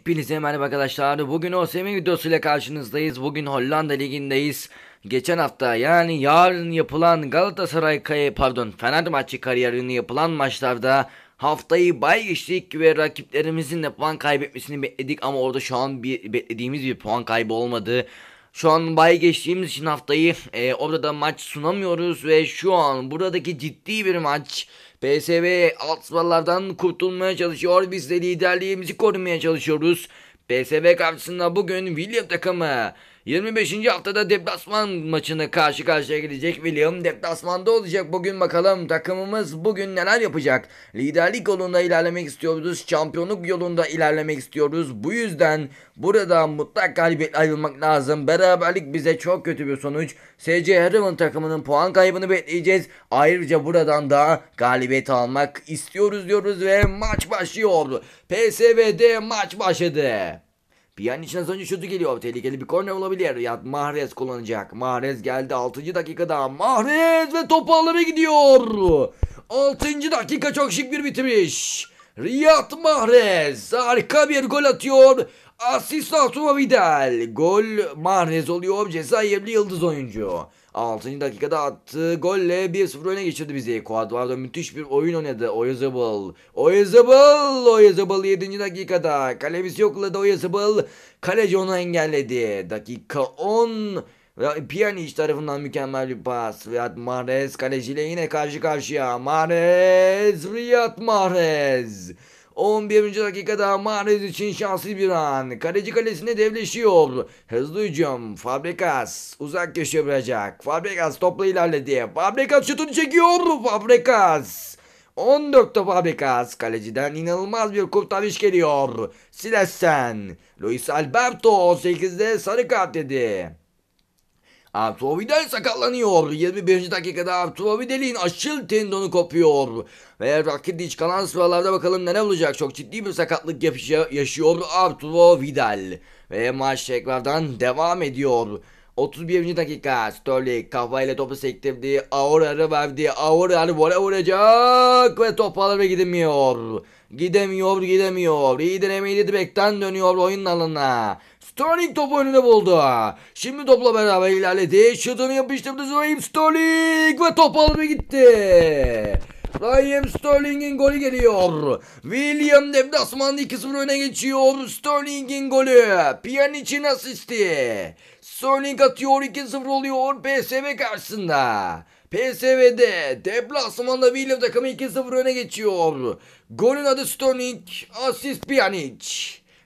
Hepinize merhaba arkadaşlar. Bugün OSM videosuyla karşınızdayız. Bugün Hollanda ligindeyiz. Geçen hafta yani yarın yapılan Galatasaray kayı pardon Fenerbahçe kariyerini yapılan maçlarda haftayı bay geçtik ve rakiplerimizin de puan kaybetmesini bekledik ama orada şu an bir beklediğimiz bir puan kaybı olmadı. Şu an bay geçtiğimiz için haftayı e, orada maç sunamıyoruz ve şu an buradaki ciddi bir maç PSV alt sıralardan kurtulmaya çalışıyor. Biz de liderliğimizi korumaya çalışıyoruz. PSV karşısında bugün William takımı 25. haftada deplasman maçına karşı karşıya gelecek. William deplasmanda olacak. Bugün bakalım takımımız bugün neler yapacak? Liderlik yolunda ilerlemek istiyoruz. Şampiyonluk yolunda ilerlemek istiyoruz. Bu yüzden burada mutlak galibiyetle ayrılmak lazım. Beraberlik bize çok kötü bir sonuç. SC Heron takımının puan kaybını bekleyeceğiz. Ayrıca buradan da galibiyet almak istiyoruz diyoruz ve maç başlıyor. PSV'de maç başladı. Piyan için önce şutu geliyor. Tehlikeli bir korner olabilir. Ya Mahrez kullanacak. Mahrez geldi 6. dakikada. Mahrez ve topu alana gidiyor. 6. dakika çok şık bir bitiriş. Riyad Mahrez harika bir gol atıyor. Asist Arturo Vidal. Gol Mahrez oluyor. Cezayirli yıldız oyuncu. 6. dakikada attığı golle 1-0 öne geçirdi bizi. Cuadrado müthiş bir oyun oynadı. Oyazabal. Oyazabal. Oyazabal 7. dakikada. Kalemisi yokladı Oyazabal. Kaleci onu engelledi. Dakika 10. Pjanic tarafından mükemmel bir pas. Riyad Mahrez kaleciyle yine karşı karşıya. Mahrez. Riyad Mahrez. 11. dakikada Mahrez için şanslı bir an. Kaleci kalesine devleşiyor. Hızlı hücum. Fabregas uzak köşe bırakacak. Fabregas topla ilerledi. Fabregas şutunu çekiyor. Fabregas. 14 Fabregas kaleciden inanılmaz bir kurtarış geliyor. Silesen. Luis Alberto 8'de sarı kart dedi. Arturo Vidal sakatlanıyor. 21. dakikada Arturo Vidal'in aşıl tendonu kopuyor. Ve Rakitic kalan sıralarda bakalım neler olacak. Çok ciddi bir sakatlık yaşıyor Arturo Vidal. Ve maç tekrardan devam ediyor. 31. dakika Sterling kafayla topu sektirdi. Aura'yı verdi. Aura'yı bola vuracak ve top alır ve gidemiyor. Gidemiyor gidemiyor. İyi denemeydi bekten dönüyor oyun alanına. Sterling topu önüne buldu. Şimdi topla beraber ilerledi. Şutunu yapıştırdı Raheem Sterling ve top alır ve gitti. Ryan Sterling'in golü geliyor. William deplasmanda 2-0 öne geçiyor. Sterling'in golü. Pjanic'in asisti. Sterling atıyor 2-0 oluyor PSV karşısında. PSV'de deplasmanda William takımı 2-0 öne geçiyor. Golün adı Sterling, asist Pjanic.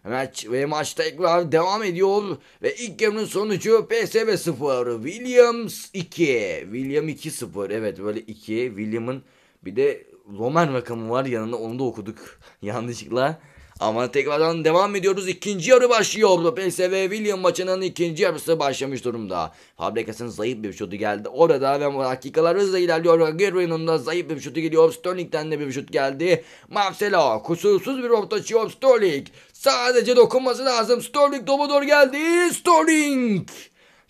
Maç ve maç tekrar devam ediyor ve ilk yarının sonucu PSV 0, Williams 2. William 2-0. Evet böyle 2 William'ın bir de Roman rakamı var yanında onu da okuduk yanlışlıkla. Ama tekrardan devam ediyoruz. İkinci yarı başlıyor. PSV William maçının ikinci yarısı başlamış durumda. Fabrikasının zayıf bir şutu geldi. Orada ve dakikalar hızla ilerliyor. Agüero'nun da zayıf bir şutu geliyor. Sterling'den de bir şut geldi. Marcelo kusursuz bir orta açıyor Sterling. Sadece dokunması lazım. Sterling topa doğru geldi. Sterling!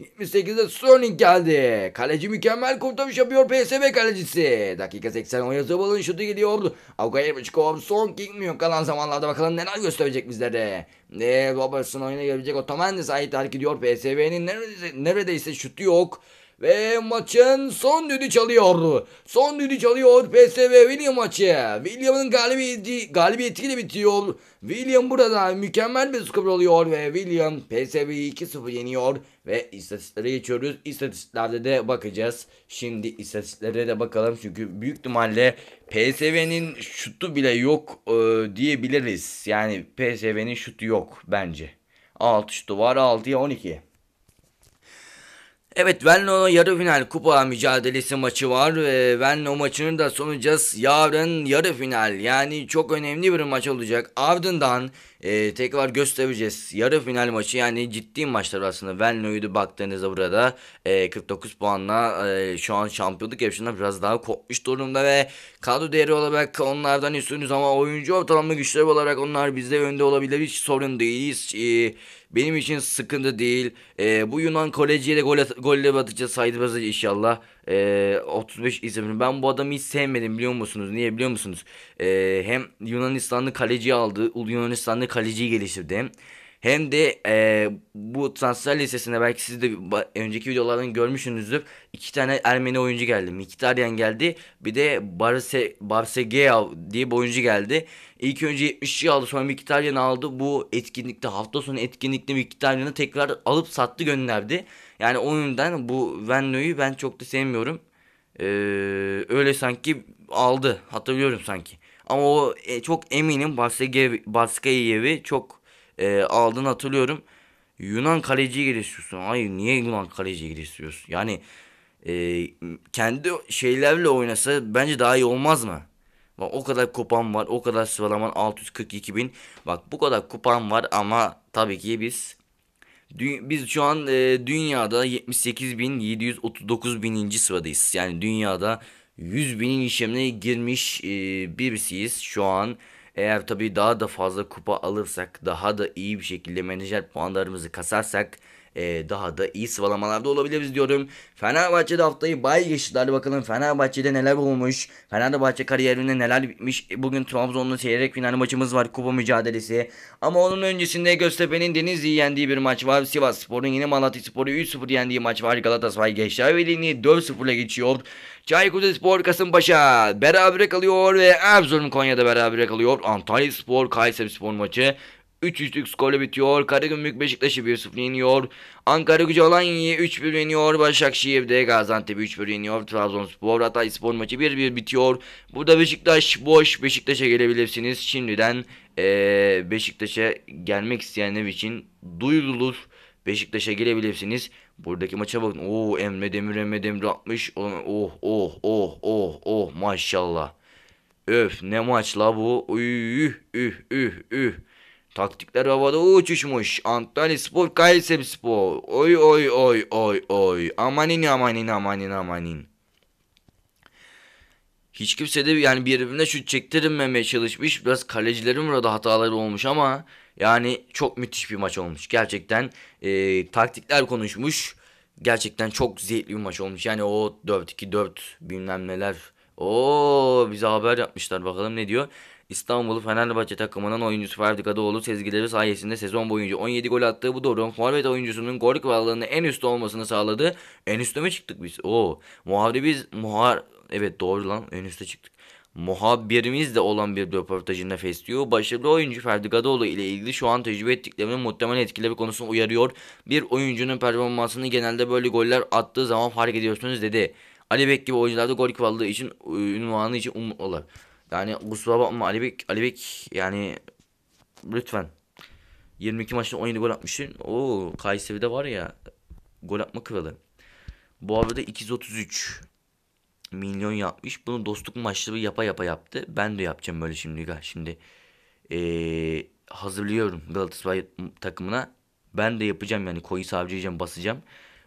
78'de Sterling geldi. Kaleci mükemmel kurtarış yapıyor PSV kalecisi. Dakika 80 Oya Zabal'ın şutu geliyor. Avgaya Bıçkov son gitmiyor kalan zamanlarda bakalım neler gösterecek bizlere. Ne Robertson oyuna gelecek Otamendi sahip terk ediyor. PSV'nin neredeyse, neredeyse şutu yok. Ve maçın son düdüğü çalıyor. Son düdüğü çalıyor PSV William maçı. William'ın galibiyeti, galibiyetiyle bitiyor. William burada mükemmel bir skor oluyor ve William PSV'yi 2-0 yeniyor. Ve istatistiklere geçiyoruz. İstatistiklerde de bakacağız. Şimdi istatistiklere de bakalım. Çünkü büyük ihtimalle PSV'nin şutu bile yok e, diyebiliriz. Yani PSV'nin şutu yok bence. 6 şutu var 6'ya 12. Evet Venlo'nun yarı final kupa mücadelesi maçı var. E, ee, Venlo maçını da sunacağız. Yarın yarı final yani çok önemli bir maç olacak. Ardından e, tekrar göstereceğiz. Yarı final maçı yani ciddi maçlar aslında. da baktığınızda burada e, 49 puanla e, şu an şampiyonluk yarışında biraz daha kopmuş durumda ve kadro değeri olarak onlardan üstünüz ama oyuncu ortalama güçleri olarak onlar bizde önde olabilir. Hiç sorun değiliz. e, benim için sıkıntı değil. E, bu Yunan Koleji'ye de gol golle batacağız saydı basacak inşallah. E, 35 izlemini. Ben bu adamı hiç sevmedim biliyor musunuz? Niye biliyor musunuz? E, hem Yunanistanlı kaleci aldı. Yunanistanlı kaleciyi geliştirdi. Hem hem de e, bu transfer listesinde belki siz de önceki videolardan görmüşsünüzdür. İki tane Ermeni oyuncu geldi. Miktaryan geldi. Bir de Barse, Barsegeyav diye bir oyuncu geldi. İlk önce 70'i aldı sonra Miktaryan'ı aldı. Bu etkinlikte hafta sonu etkinlikte Miktaryan'ı tekrar alıp sattı gönderdi. Yani oyundan bu Venlo'yu ben çok da sevmiyorum. Ee, öyle sanki aldı. Hatırlıyorum sanki. Ama o e, çok eminim Barskayev'i çok e, aldığını hatırlıyorum. Yunan kaleciye geliştiriyorsun. Hayır niye Yunan kaleciye geliştiriyorsun? Yani e, kendi şeylerle oynasa bence daha iyi olmaz mı? Bak o kadar kupan var. O kadar sıralaman 642 bin. Bak bu kadar kupan var ama tabii ki biz biz şu an e, dünyada 78.739 bininci sıradayız. Yani dünyada 100 binin işlemine girmiş e, birisiyiz şu an. Eğer tabii daha da fazla kupa alırsak, daha da iyi bir şekilde menajer puanlarımızı kasarsak e, daha da iyi sıralamalarda olabiliriz diyorum. Fenerbahçe'de haftayı bay geçti. Hadi bakalım Fenerbahçe'de neler olmuş. Fenerbahçe kariyerinde neler bitmiş. Bugün Trabzon'la çeyrek final maçımız var. Kupa mücadelesi. Ama onun öncesinde Göztepe'nin Denizli'yi yendiği bir maç var. Sivas Spor'un yine Malatya Spor'u 3-0 yendiği maç var. Galatasaray Gençler Birliği'ni 4-0 geçiyor. Çaykur Rizespor Kasımpaşa berabere kalıyor ve Erzurum Konya'da berabere kalıyor. Antalya Spor Kayseri Spor maçı 3-3'lük skorla bitiyor. Karagümrük Beşiktaş'ı 1-0 yeniyor. Ankara gücü Alanya'yı 3-1 yeniyor. Başakşehir de Gaziantep'i 3-1 yeniyor. Trabzonspor Hatay Spor maçı 1-1 bitiyor. Burada Beşiktaş boş. Beşiktaş'a gelebilirsiniz. Şimdiden ee, Beşiktaş'a gelmek isteyenler için duyurulur. Beşiktaş'a gelebilirsiniz. Buradaki maça bakın. Oo Emre Demir Emre Demir atmış. Oh oh oh oh oh maşallah. Öf ne maçla la bu. Üh üh üh üh. Taktikler havada uçuşmuş. Antalya Spor, Kayseri Spor. Oy oy oy oy oy. Amanin amanin amanin amanin. Hiç kimse de yani birbirine şut çektirilmemeye çalışmış. Biraz kalecilerin burada hataları olmuş ama yani çok müthiş bir maç olmuş. Gerçekten e, taktikler konuşmuş. Gerçekten çok zevkli bir maç olmuş. Yani o 4-2-4 bilmem neler Oo bize haber yapmışlar bakalım ne diyor. İstanbul Fenerbahçe takımının oyuncusu Ferdi Kadıoğlu sezgileri sayesinde sezon boyunca 17 gol attığı bu durum forvet oyuncusunun gol krallığının en üstte olmasını sağladı. En üstte mi çıktık biz? Oo. Muhabiriz muhar evet doğru lan en üstte çıktık. Muhabirimiz de olan bir röportajında Festio, başarılı oyuncu Ferdi Kadıoğlu ile ilgili şu an tecrübe ettiklerinin muhtemelen etkileri konusunu uyarıyor. Bir oyuncunun performansını genelde böyle goller attığı zaman fark ediyorsunuz dedi. Ali Bek gibi oyuncularda gol krallığı için e, ünvanı için umutlular. Yani kusura bakma Ali Bek, Ali Bek yani lütfen. 22 maçta 17 gol atmışsın. Oo Kayseri'de var ya gol atma kralı. Bu arada 233 milyon yapmış. Bunu dostluk maçları yapa yapa yaptı. Ben de yapacağım böyle şimdi. Şimdi ee, hazırlıyorum Galatasaray takımına. Ben de yapacağım yani koyu savcıyacağım basacağım.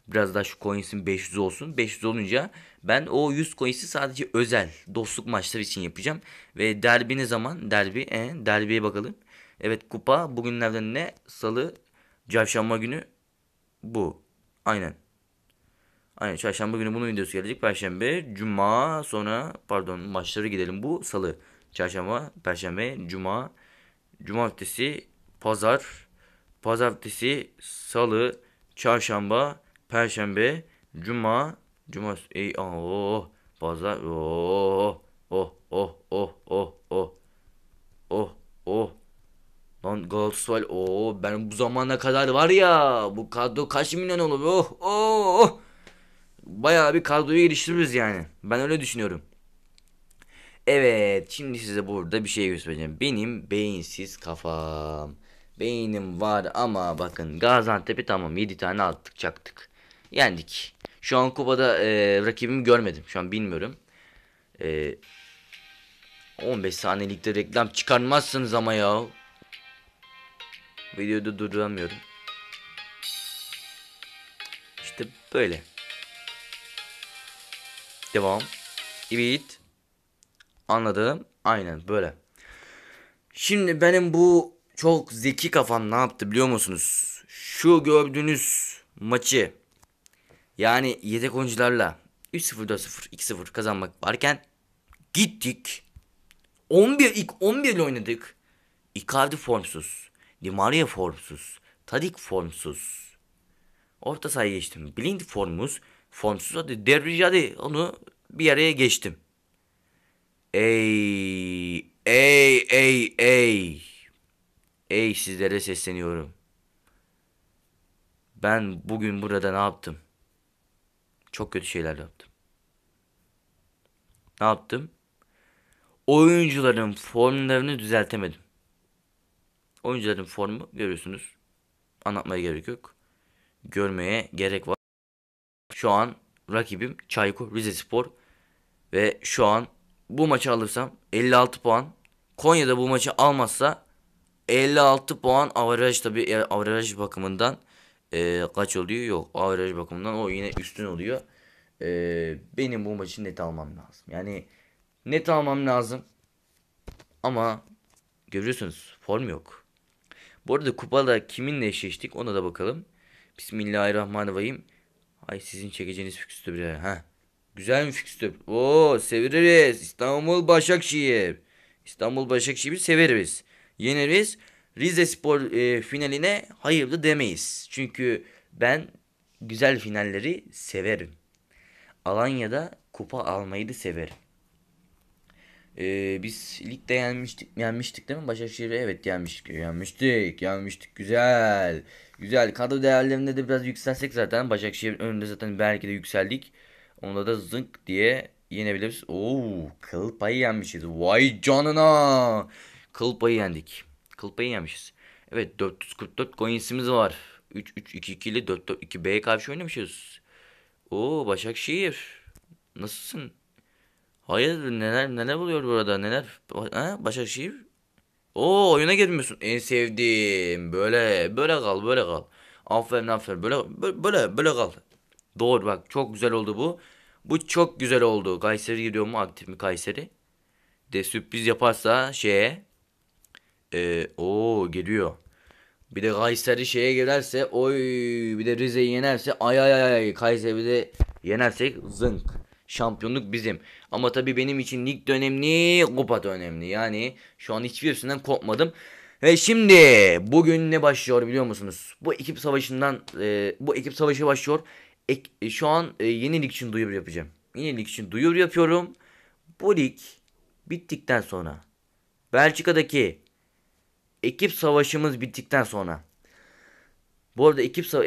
Biraz daha şu coins'in 500 olsun. 500 olunca ben o 100 coins'i sadece özel dostluk maçları için yapacağım. Ve derbi ne zaman? Derbi. E, derbiye bakalım. Evet kupa bugünlerden ne? Salı, çarşamba günü bu. Aynen. Aynen çarşamba günü bunun videosu gelecek. Perşembe, cuma sonra pardon maçları gidelim bu salı. Çarşamba, perşembe, cuma, cumartesi, pazar, pazartesi, salı, çarşamba, Perşembe, cuma, cuma, ey oh, pazar, oh, oh, oh, oh, oh, oh, oh, oh. Lan Galatasaray, oh, ben bu zamana kadar var ya, bu kadro kaç milyon olur, oh, oh, oh. Bayağı bir kadroyu geliştiririz yani. Ben öyle düşünüyorum. Evet şimdi size burada bir şey göstereceğim. Benim beyinsiz kafam. Beynim var ama bakın Gaziantep'i tamam 7 tane attık çaktık yendik. Şu an kupada e, rakibimi görmedim. Şu an bilmiyorum. E, 15 saniyelikte reklam çıkarmazsınız ama ya. Videoda duramıyorum. İşte böyle. Devam. Evet. Anladım. Aynen böyle. Şimdi benim bu çok zeki kafam ne yaptı biliyor musunuz? Şu gördüğünüz maçı yani yedek oyuncularla 3-0 4-0 2-0 kazanmak varken gittik. 11 ilk 11 ile oynadık. Icardi formsuz. Di Maria formsuz. Tadik formsuz. Orta sahaya geçtim. Blind formsuz Formsuz hadi Derviş hadi onu bir araya geçtim. Ey ey ey ey. Ey sizlere sesleniyorum. Ben bugün burada ne yaptım? Çok kötü şeyler yaptım. Ne yaptım? Oyuncuların formlarını düzeltemedim. Oyuncuların formu görüyorsunuz. Anlatmaya gerek yok. Görmeye gerek var. Şu an rakibim Çaykur Rizespor ve şu an bu maçı alırsam 56 puan. Konya'da bu maçı almazsa 56 puan averaj tabi averaj bakımından e, kaç oluyor? Yok. Averaj bakımından o yine üstün oluyor. E, benim bu maçı net almam lazım. Yani net almam lazım. Ama görüyorsunuz form yok. Bu arada kupada kiminle eşleştik ona da bakalım. Bismillahirrahmanirrahim. Ay sizin çekeceğiniz fikstür bir ha. Güzel mi fikstür. Oo severiz. İstanbul Başakşehir. İstanbul Başakşehir'i severiz. Yeneriz. Rize Spor e, finaline hayırlı demeyiz. Çünkü ben güzel finalleri severim. Alanya'da kupa almayı da severim. Ee, biz ligde yenmiştik, yenmiştik değil mi? Başakşehir'e evet yenmiştik. E, yenmiştik, yenmiştik. Güzel. Güzel. Kadro değerlerinde de biraz yükselsek zaten. Başakşehir önünde zaten belki de yükseldik. Onda da zınk diye yenebiliriz. Oo, kıl payı yenmişiz. Vay canına. Kıl payı yendik. Kılpayı yemişiz. Evet 444 coinsimiz var. 3-3-2-2 ile 4-4-2B'ye karşı oynamışız. Oo Başakşehir. Nasılsın? Hayır neler neler oluyor burada neler? Ha, Başakşehir. Oo oyuna girmiyorsun. En sevdiğim. Böyle böyle kal böyle kal. Aferin aferin böyle böyle böyle kal. Doğru bak çok güzel oldu bu. Bu çok güzel oldu. Kayseri gidiyor mu aktif mi Kayseri? De sürpriz yaparsa şeye ee, o geliyor. Bir de Kayseri şeye gelirse oy bir de Rize'yi yenerse ay ay ay ay de yenersek zınk. Şampiyonluk bizim. Ama tabii benim için lig de önemli, kupa da önemli. Yani şu an hiçbir üstünden kopmadım. Ve şimdi bugün ne başlıyor biliyor musunuz? Bu ekip savaşından e, bu ekip savaşı başlıyor. Ek, e, şu an e, yeni lig için duyur yapacağım. Yeni lig için duyur yapıyorum. Bu lig bittikten sonra Belçika'daki ekip savaşımız bittikten sonra. Bu arada ekip e,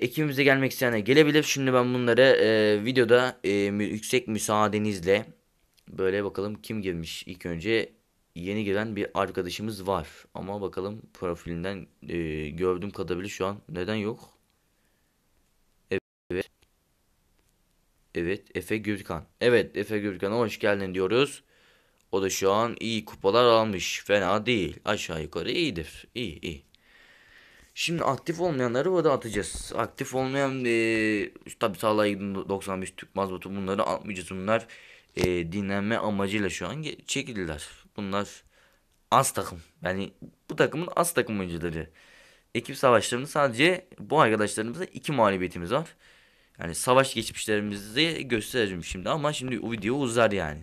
ekibimize gelmek isteyenler gelebilir. Şimdi ben bunları e, videoda e, yüksek müsaadenizle böyle bakalım kim girmiş. İlk önce yeni giren bir arkadaşımız var. Ama bakalım profilinden e, gördüğüm kadarıyla şu an neden yok? Evet. Evet Efe Gürkan. Evet Efe Gürkan hoş geldin diyoruz. O da şu an iyi kupalar almış. Fena değil. Aşağı yukarı iyidir. İyi iyi. Şimdi aktif olmayanları burada atacağız. Aktif olmayan e, tabi sağlığa 95 Türk mazbotu bunları atmayacağız. Bunlar e, dinlenme amacıyla şu an çekildiler. Bunlar az takım. Yani bu takımın az takım oyuncuları. Ekip savaşlarında sadece bu arkadaşlarımızda iki mağlubiyetimiz var. Yani savaş geçmişlerimizi göstereceğim şimdi ama şimdi o video uzar yani.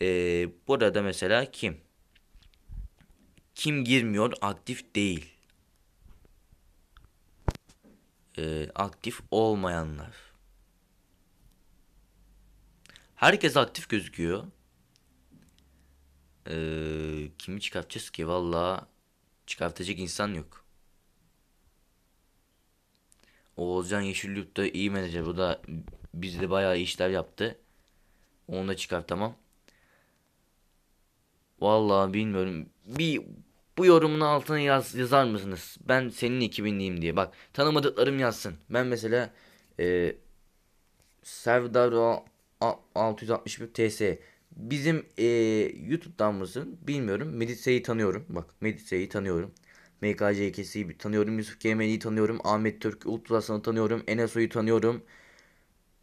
Ee, burada mesela kim? Kim girmiyor? Aktif değil. Ee, aktif olmayanlar. Herkes aktif gözüküyor. Ee, kimi çıkartacağız ki? Valla çıkartacak insan yok. Oğuzcan Yeşilyurt da iyi menajer. Bu da bizde bayağı işler yaptı. Onu da çıkartamam. Vallahi bilmiyorum. Bir bu yorumun altına yaz, yazar mısınız? Ben senin ekibindeyim diye. Bak tanımadıklarım yazsın. Ben mesela e, Servdaro 661 TS. Bizim e, YouTube'dan mısın bilmiyorum. Medise'yi tanıyorum. Bak Medise'yi tanıyorum. MKCK'si tanıyorum. Yusuf GM'yi tanıyorum. Ahmet Türk Ultrasan'ı tanıyorum. Eneso'yu tanıyorum.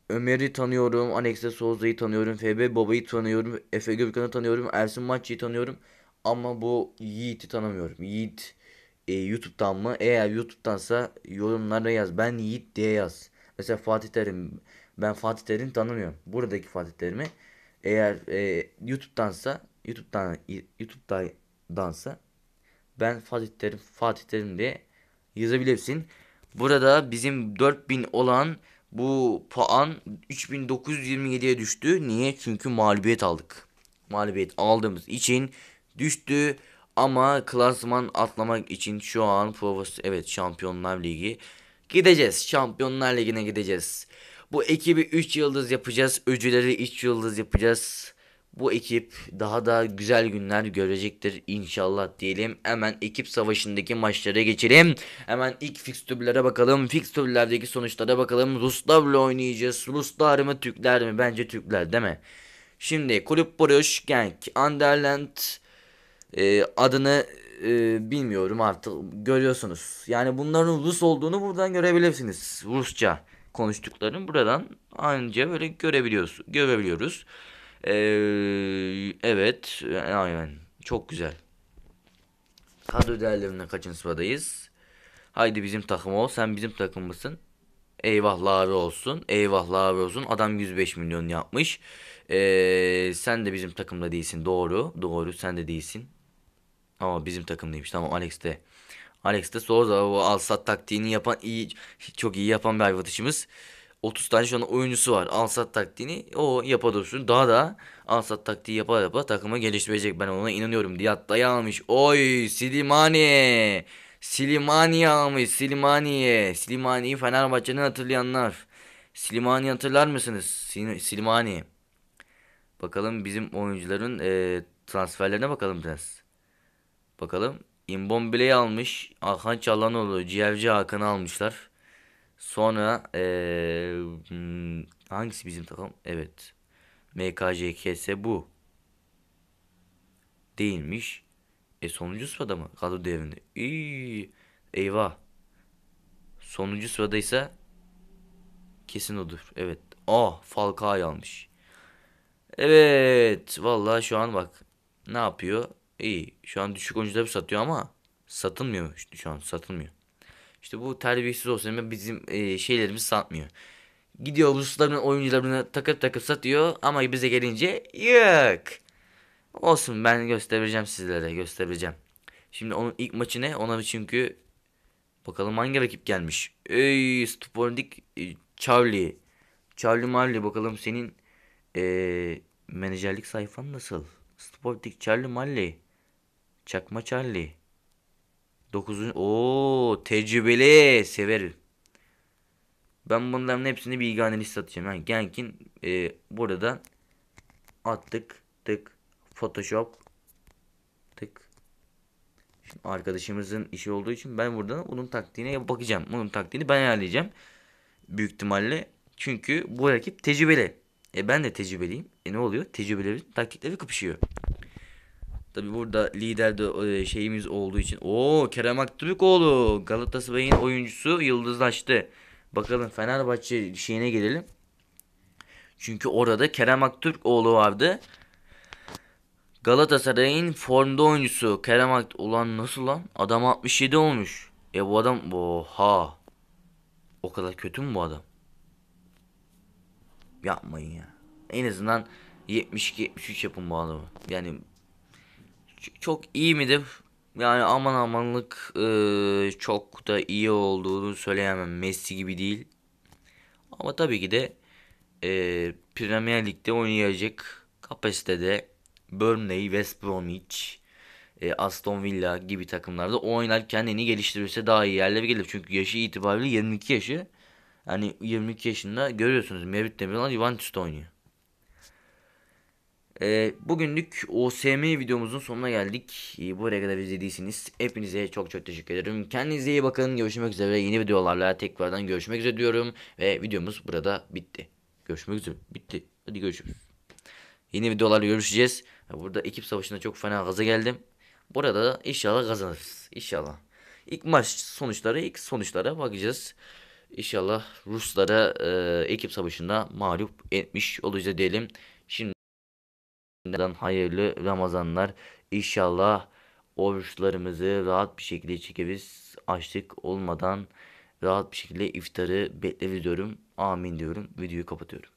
Ömer'i tanıyorum. Alexe Souza'yı tanıyorum. FB Baba'yı tanıyorum. Efe Gökhan'ı tanıyorum. Ersin Maççı'yı tanıyorum. Ama bu Yiğit'i tanımıyorum. Yiğit e, YouTube'dan mı? Eğer YouTube'dansa yorumlara yaz. Ben Yiğit diye yaz. Mesela Fatih Terim. Ben Fatih Terim tanımıyorum. Buradaki Fatih Terim'i. Eğer e, YouTube'dansa YouTube'dan YouTube'dansa ben Fatih Terim Fatih Terim diye yazabilirsin. Burada bizim 4000 olan bu puan 3927'ye düştü. Niye? Çünkü mağlubiyet aldık. Mağlubiyet aldığımız için düştü. Ama klasman atlamak için şu an Provos evet Şampiyonlar Ligi gideceğiz. Şampiyonlar Ligi'ne gideceğiz. Bu ekibi 3 yıldız yapacağız. Öcüleri 3 yıldız yapacağız bu ekip daha da güzel günler görecektir inşallah diyelim. Hemen ekip savaşındaki maçlara geçelim. Hemen ilk fikstürlere bakalım. Fikstürlerdeki sonuçlara bakalım. Ruslar Ruslarla oynayacağız. Ruslar mı Türkler mi? Bence Türkler değil mi? Şimdi Kulüp Boruş Genk Anderland e, adını e, bilmiyorum artık görüyorsunuz. Yani bunların Rus olduğunu buradan görebilirsiniz. Rusça konuştuklarını buradan anca böyle görebiliyoruz. Görebiliyoruz. Ee, evet aynen çok güzel. Kadro değerlerine kaçıncı sıradayız? Haydi bizim takım ol sen bizim takımısın. Eyvahlar olsun. Eyvahlar olsun. Adam 105 milyon yapmış. Ee, sen de bizim takımda değilsin. Doğru. Doğru. Sen de değilsin. Ama bizim takımdaymış. Tamam Alex de. Alex de Souza bu alsat taktiğini yapan iyi çok iyi yapan bir arkadaşımız. 30 tane şu an oyuncusu var. Ansat taktiğini o yapa dursun. Daha da Ansat taktiği yapa yapa takıma geliştirecek. Ben ona inanıyorum. Diyat dayanmış. Oy Silimani. Silimani almış. Silimani Silimani Fenerbahçe'den hatırlayanlar. Silimani hatırlar mısınız? Silimani. Bakalım bizim oyuncuların e, transferlerine bakalım biraz. Bakalım. İmbombile'yi almış. Hakan Çalhanoğlu, Ciğerci Hakan'ı almışlar. Sonra ee, hangisi bizim takım? Evet. MKJKS bu. Değilmiş. E sonuncu sırada mı? Kadro devrinde. İyi. Eyvah. Sonuncu sıradaysa kesin odur. Evet. Oh ah, falka almış. Evet. Vallahi şu an bak. Ne yapıyor? İyi. Şu an düşük oyuncuları satıyor ama satılmıyor şu an satılmıyor. İşte bu terbiyesiz olsun bizim e, şeylerimiz satmıyor. Gidiyor Rusların oyuncularını takıp takıp satıyor ama bize gelince yok. Olsun ben göstereceğim sizlere göstereceğim. Şimdi onun ilk maçı ne? Ona çünkü bakalım hangi rakip gelmiş. Ey Spordik e, Charlie. Charlie Marley bakalım senin ee, menajerlik sayfan nasıl? Sportik Charlie Marley. Çakma Charlie. Dokuzuncu. Oo tecrübeli. Severim. Ben bunların hepsini bilgihane liste atacağım. Yani Genk'in e, burada da attık. Tık. Photoshop. Tık. Şimdi arkadaşımızın işi olduğu için ben buradan onun taktiğine bakacağım. Onun taktiğini ben ayarlayacağım. Büyük ihtimalle. Çünkü bu rakip tecrübeli. E ben de tecrübeliyim. E ne oluyor? Tecrübelerin taktikleri kapışıyor. Tabi burada lider de e, şeyimiz olduğu için. Oo Kerem Aktürkoğlu Galatasaray'ın oyuncusu yıldızlaştı. Bakalım Fenerbahçe şeyine gelelim. Çünkü orada Kerem Aktürkoğlu vardı. Galatasaray'ın formda oyuncusu Kerem Akt olan nasıl lan? Adam 67 olmuş. E bu adam oha. O kadar kötü mü bu adam? Yapmayın ya. En azından 72 73 yapın bu adamı. Yani çok iyi midir? Yani aman amanlık e, çok da iyi olduğunu söyleyemem. Messi gibi değil. Ama tabii ki de e, Premier Lig'de oynayacak kapasitede Burnley, West Bromwich, e, Aston Villa gibi takımlarda oynar kendini geliştirirse daha iyi yerlere gelir. Çünkü yaşı itibariyle 22 yaşı. Yani 22 yaşında görüyorsunuz Mevlüt Demirhan Juventus'ta oynuyor. E, bugünlük OSM videomuzun sonuna geldik. E, buraya kadar izlediyseniz hepinize çok çok teşekkür ederim. Kendinize iyi bakın. Görüşmek üzere. Yeni videolarla tekrardan görüşmek üzere diyorum. Ve videomuz burada bitti. Görüşmek üzere. Bitti. Hadi görüşürüz. Yeni videolarla görüşeceğiz. Burada ekip savaşında çok fena gaza geldim. Burada da inşallah kazanırız. İnşallah. İlk maç sonuçları, ilk sonuçlara bakacağız. İnşallah Ruslara e, ekip savaşında mağlup etmiş olacağız diyelim. Neden hayırlı Ramazanlar. İnşallah oruçlarımızı rahat bir şekilde çekeriz. Açlık olmadan rahat bir şekilde iftarı bekleriz diyorum. Amin diyorum. Videoyu kapatıyorum.